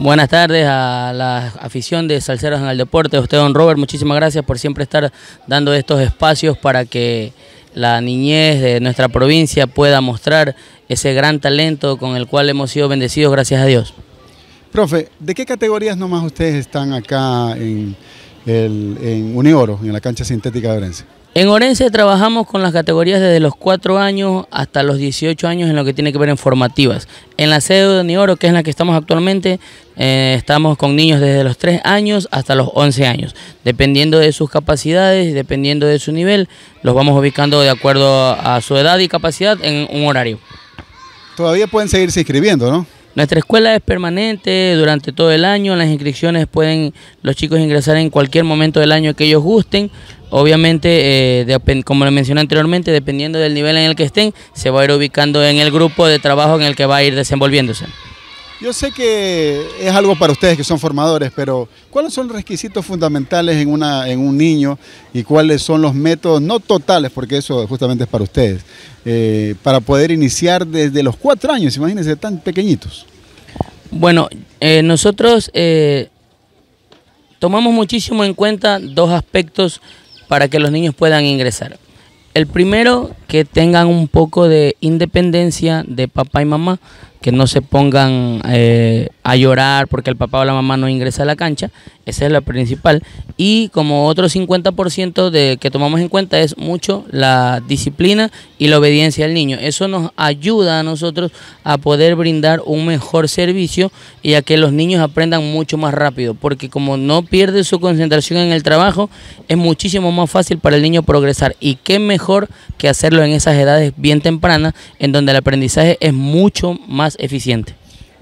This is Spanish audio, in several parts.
Buenas tardes a la afición de Salceros en el Deporte, usted don Robert, muchísimas gracias por siempre estar dando estos espacios para que la niñez de nuestra provincia pueda mostrar ese gran talento con el cual hemos sido bendecidos, gracias a Dios. Profe, ¿de qué categorías nomás ustedes están acá en, el, en Unioro, en la cancha sintética de Orense? En Orense trabajamos con las categorías desde los 4 años hasta los 18 años en lo que tiene que ver en formativas. En la sede de Nioro, que es en la que estamos actualmente, eh, estamos con niños desde los 3 años hasta los 11 años. Dependiendo de sus capacidades, dependiendo de su nivel, los vamos ubicando de acuerdo a su edad y capacidad en un horario. Todavía pueden seguirse inscribiendo, ¿no? Nuestra escuela es permanente durante todo el año, las inscripciones pueden los chicos ingresar en cualquier momento del año que ellos gusten. Obviamente, eh, como lo mencioné anteriormente, dependiendo del nivel en el que estén, se va a ir ubicando en el grupo de trabajo en el que va a ir desenvolviéndose. Yo sé que es algo para ustedes que son formadores, pero ¿cuáles son los requisitos fundamentales en, una, en un niño y cuáles son los métodos, no totales, porque eso justamente es para ustedes, eh, para poder iniciar desde los cuatro años, imagínense, tan pequeñitos? Bueno, eh, nosotros eh, tomamos muchísimo en cuenta dos aspectos para que los niños puedan ingresar. El primero, que tengan un poco de independencia de papá y mamá, que no se pongan eh, a llorar porque el papá o la mamá no ingresa a la cancha, esa es la principal. Y como otro 50% de, que tomamos en cuenta es mucho la disciplina y la obediencia al niño. Eso nos ayuda a nosotros a poder brindar un mejor servicio y a que los niños aprendan mucho más rápido, porque como no pierde su concentración en el trabajo, es muchísimo más fácil para el niño progresar. Y qué mejor que hacerlo en esas edades bien tempranas, en donde el aprendizaje es mucho más eficiente.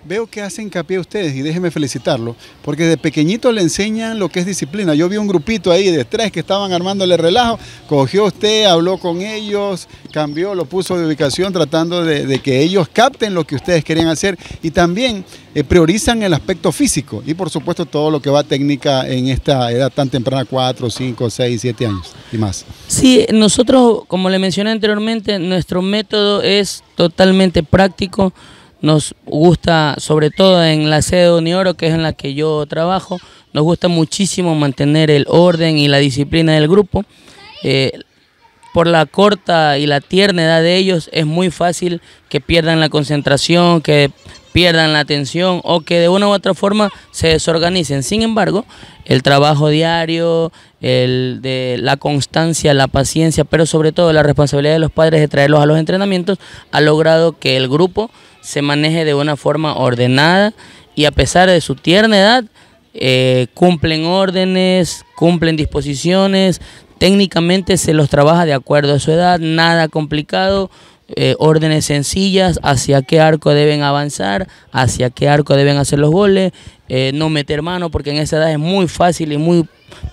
Veo que hacen hincapié ustedes y déjenme felicitarlo, porque de pequeñito le enseñan lo que es disciplina. Yo vi un grupito ahí de tres que estaban armándole relajo, cogió usted, habló con ellos, cambió, lo puso de ubicación tratando de, que ellos capten lo que ustedes querían hacer y también eh, priorizan el aspecto físico y por supuesto todo lo que va técnica en esta edad tan temprana, 4, 5, 6, 7 años y más. Sí, nosotros, como le mencioné anteriormente, nuestro método es totalmente práctico nos gusta, sobre todo en la sede de Unioro, que es en la que yo trabajo, nos gusta muchísimo mantener el orden y la disciplina del grupo. Eh, por la corta y la tierna edad de ellos es muy fácil que pierdan la concentración, que pierdan la atención o que de una u otra forma se desorganicen. Sin embargo, el trabajo diario, el de la constancia, la paciencia, pero sobre todo la responsabilidad de los padres de traerlos a los entrenamientos, ha logrado que el grupo se maneje de una forma ordenada y a pesar de su tierna edad, eh, cumplen órdenes, cumplen disposiciones, técnicamente se los trabaja de acuerdo a su edad, nada complicado, eh, órdenes sencillas, hacia qué arco deben avanzar, hacia qué arco deben hacer los goles, eh, no meter mano, porque en esa edad es muy fácil y muy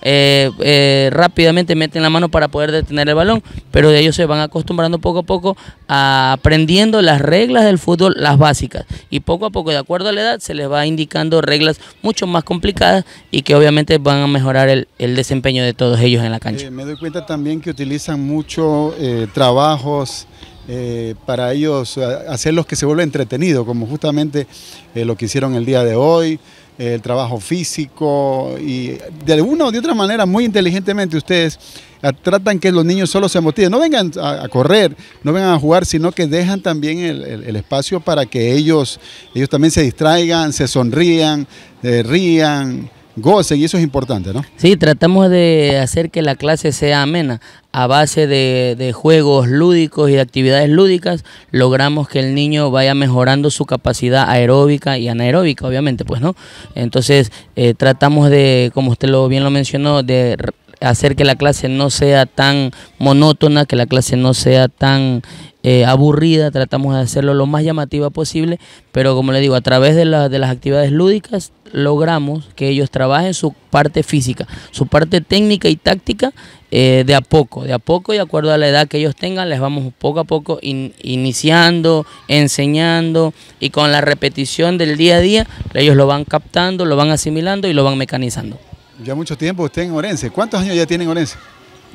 eh, rápidamente meten la mano para poder detener el balón, pero ellos se van acostumbrando poco a poco aprendiendo las reglas del fútbol, las básicas, y poco a poco, de acuerdo a la edad, se les va indicando reglas mucho más complicadas y que obviamente van a mejorar el, el desempeño de todos ellos en la cancha. me doy cuenta también que utilizan mucho trabajos eh, para ellos eh, hacerlos que se vuelva entretenido, como justamente eh, lo que hicieron el día de hoy, el trabajo físico y de alguna o de otra manera, muy inteligentemente ustedes ah, tratan que los niños solo se motiven, no vengan a, correr, no vengan a jugar, sino que dejan también el, espacio para que ellos, ellos también se distraigan, se sonrían, rían Goce, y eso es importante, ¿no? Sí, tratamos de hacer que la clase sea amena. A base de, juegos lúdicos y de actividades lúdicas, logramos que el niño vaya mejorando su capacidad aeróbica y anaeróbica, obviamente, pues, ¿no? Entonces, eh, tratamos de, como usted lo bien lo mencionó, de hacer que la clase no sea tan monótona, que la clase no sea tan eh, aburrida, tratamos de hacerlo lo más llamativa posible, pero como le digo, a través de, de las actividades lúdicas logramos que ellos trabajen su parte física, su parte técnica y táctica eh, de a poco, de a poco y de acuerdo a la edad que ellos tengan, les vamos poco a poco iniciando, enseñando y con la repetición del día a día, ellos lo van captando, lo van asimilando y lo van mecanizando. Ya mucho tiempo usted en Orense, ¿cuántos años ya tiene en Orense?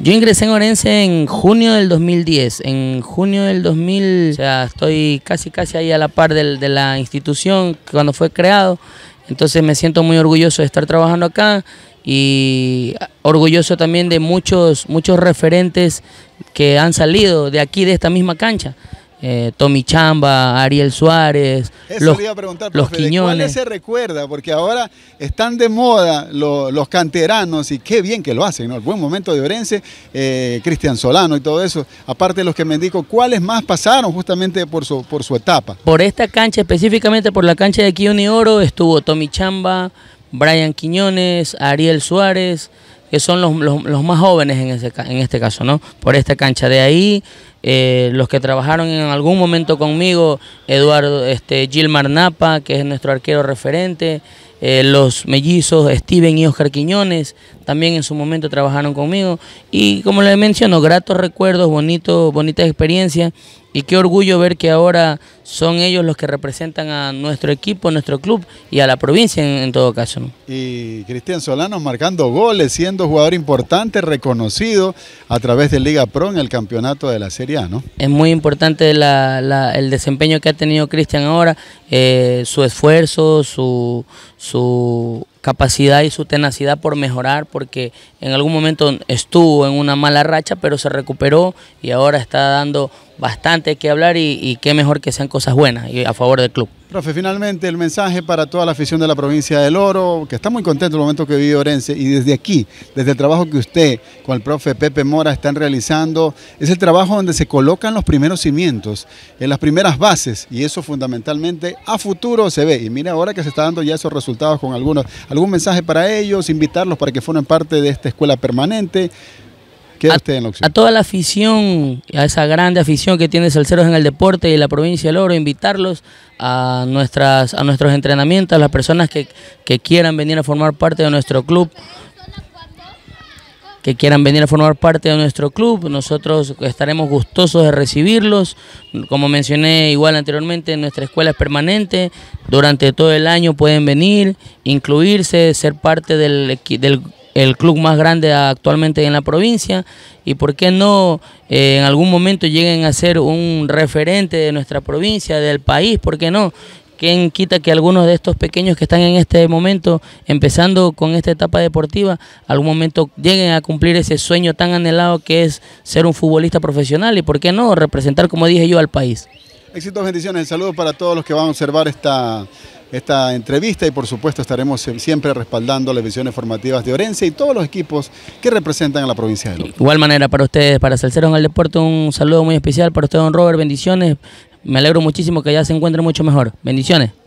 Yo ingresé en Orense en junio del 2010. En junio del 2000, o sea, estoy casi casi ahí a la par del, de la institución cuando fue creado. Entonces me siento muy orgulloso de estar trabajando acá y orgulloso también de muchos, muchos referentes que han salido de aquí, de esta misma cancha. Eh, Tommy Chamba, Ariel Suárez, los, Quiñones. se recuerda? Porque ahora están de moda los, canteranos y qué bien que lo hacen, ¿no? El buen momento de Orense, eh, Cristian Solano y todo eso. Aparte de los que me indico, ¿cuáles más pasaron justamente por su, por su etapa? Por esta cancha, específicamente por la cancha de Quiñones Oro, estuvo Tommy Chamba, Brian Quiñones, Ariel Suárez, que son los, más jóvenes en, ese, en este caso, ¿no? Por esta cancha de ahí. Eh, los que trabajaron en algún momento conmigo, Eduardo, este, Gilmar Napa, que es nuestro arquero referente, eh, los mellizos Steven y Oscar Quiñones, también en su momento trabajaron conmigo. Y como les menciono, gratos recuerdos, bonito, bonitas experiencias y qué orgullo ver que ahora son ellos los que representan a nuestro equipo, a nuestro club y a la provincia en, todo caso. Y Cristian Solano marcando goles, siendo jugador importante, reconocido a través de Liga Pro en el campeonato de la Serie A, ¿no? Es muy importante el desempeño que ha tenido Cristian ahora, eh, su esfuerzo, su, su capacidad y su tenacidad por mejorar, porque en algún momento estuvo en una mala racha, pero se recuperó y ahora está dando bastante que hablar y, qué mejor que sean cosas buenas y a favor del club. Profe, finalmente el mensaje para toda la afición de la provincia del Oro, que está muy contento el momento que vive Orense y desde aquí, desde el trabajo que usted con el profe Pepe Mora están realizando, es el trabajo donde se colocan los primeros cimientos, en las primeras bases y eso fundamentalmente a futuro se ve. Y mire ahora que se está dando ya esos resultados con algunos, algún mensaje para ellos, invitarlos para que formen parte de esta escuela permanente a, toda la afición, a esa grande afición que tiene Salceros en el deporte y la provincia del Oro, invitarlos a, nuestras, a nuestros entrenamientos, a las personas que, quieran venir a formar parte de nuestro club que quieran venir a formar parte de nuestro club. Nosotros estaremos gustosos de recibirlos. Como mencioné igual anteriormente, nuestra escuela es permanente. Durante todo el año pueden venir, incluirse, ser parte del, del el club más grande actualmente en la provincia y por qué no eh, en algún momento lleguen a ser un referente de nuestra provincia, del país, por qué no. ¿Quién quita que algunos de estos pequeños que están en este momento, empezando con esta etapa deportiva, algún momento lleguen a cumplir ese sueño tan anhelado que es ser un futbolista profesional y, por qué no, representar, como dije yo, al país? Éxitos, bendiciones. Saludos para todos los que van a observar esta, esta entrevista y por supuesto estaremos siempre respaldando las visiones formativas de Orense y todos los equipos que representan a la provincia de López. Igual manera para ustedes, para Salceros en el Deporte, un saludo muy especial para usted, don Robert, bendiciones. Me alegro muchísimo que ya se encuentre mucho mejor. Bendiciones.